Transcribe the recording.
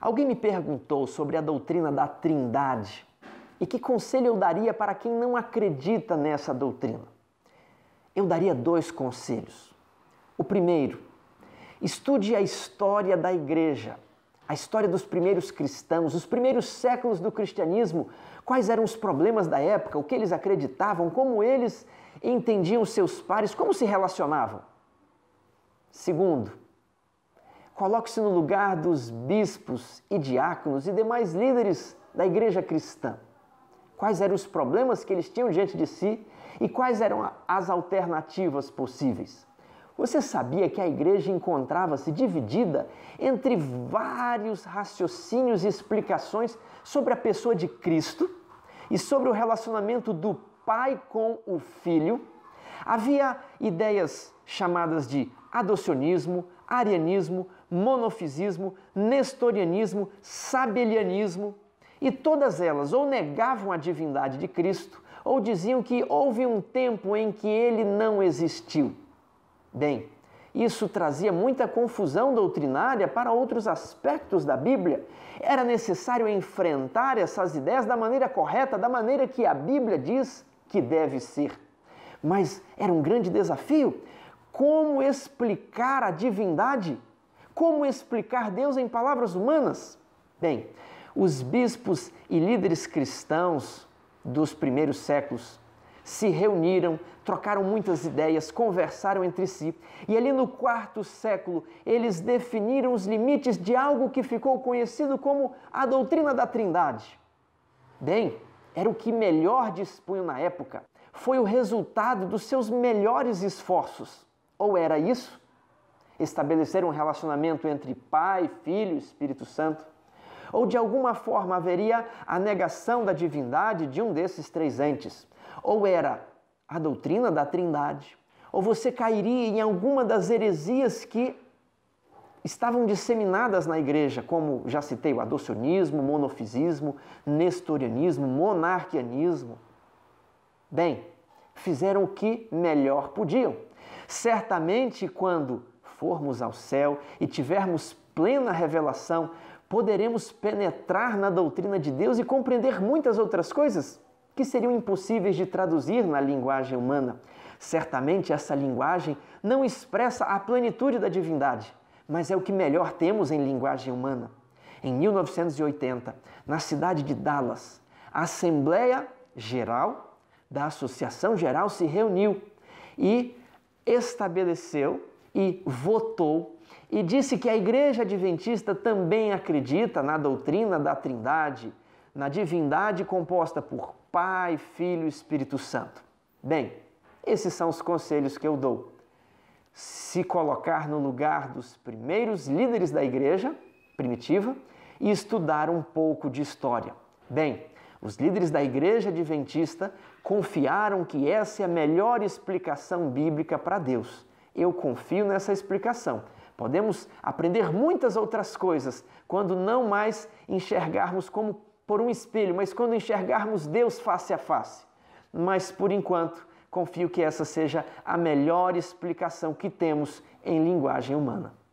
Alguém me perguntou sobre a doutrina da Trindade e que conselho eu daria para quem não acredita nessa doutrina. Eu daria dois conselhos. O primeiro, estude a história da igreja, a história dos primeiros cristãos, os primeiros séculos do cristianismo, quais eram os problemas da época, o que eles acreditavam, como eles entendiam seus pares, como se relacionavam. Segundo, Coloque-se no lugar dos bispos e diáconos e demais líderes da igreja cristã. Quais eram os problemas que eles tinham diante de si e quais eram as alternativas possíveis? Você sabia que a igreja encontrava-se dividida entre vários raciocínios e explicações sobre a pessoa de Cristo e sobre o relacionamento do Pai com o Filho? Havia ideias chamadas de adocionismo, arianismo, monofisismo, nestorianismo, sabelianismo, e todas elas ou negavam a divindade de Cristo ou diziam que houve um tempo em que ele não existiu. Bem, isso trazia muita confusão doutrinária para outros aspectos da Bíblia. Era necessário enfrentar essas ideias da maneira correta, da maneira que a Bíblia diz que deve ser. Mas era um grande desafio. Como explicar a divindade? Como explicar Deus em palavras humanas? Bem, os bispos e líderes cristãos dos primeiros séculos se reuniram, trocaram muitas ideias, conversaram entre si, e ali no quarto século eles definiram os limites de algo que ficou conhecido como a doutrina da Trindade. Bem, era o que melhor dispunham na época foi o resultado dos seus melhores esforços. Ou era isso? Estabelecer um relacionamento entre Pai, Filho e Espírito Santo? Ou de alguma forma haveria a negação da divindade de um desses três entes? Ou era a doutrina da Trindade? Ou você cairia em alguma das heresias que estavam disseminadas na igreja, como já citei, o adocionismo, monofisismo, nestorianismo, monarquianismo. Bem, fizeram o que melhor podiam. Certamente, quando formos ao céu e tivermos plena revelação, poderemos penetrar na doutrina de Deus e compreender muitas outras coisas que seriam impossíveis de traduzir na linguagem humana. Certamente essa linguagem não expressa a plenitude da divindade, mas é o que melhor temos em linguagem humana. Em 1980, na cidade de Dallas, a Assembleia Geral da Associação Geral se reuniu e estabeleceu e votou e disse que a Igreja Adventista também acredita na doutrina da Trindade, na divindade composta por Pai, Filho e Espírito Santo. Bem, esses são os conselhos que eu dou. Se colocar no lugar dos primeiros líderes da igreja primitiva e estudar um pouco de história. Bem, os líderes da igreja adventista confiaram que essa é a melhor explicação bíblica para Deus. Eu confio nessa explicação. Podemos aprender muitas outras coisas quando não mais enxergarmos como por um espelho, mas quando enxergarmos Deus face a face. Mas por enquanto, confio que essa seja a melhor explicação que temos em linguagem humana.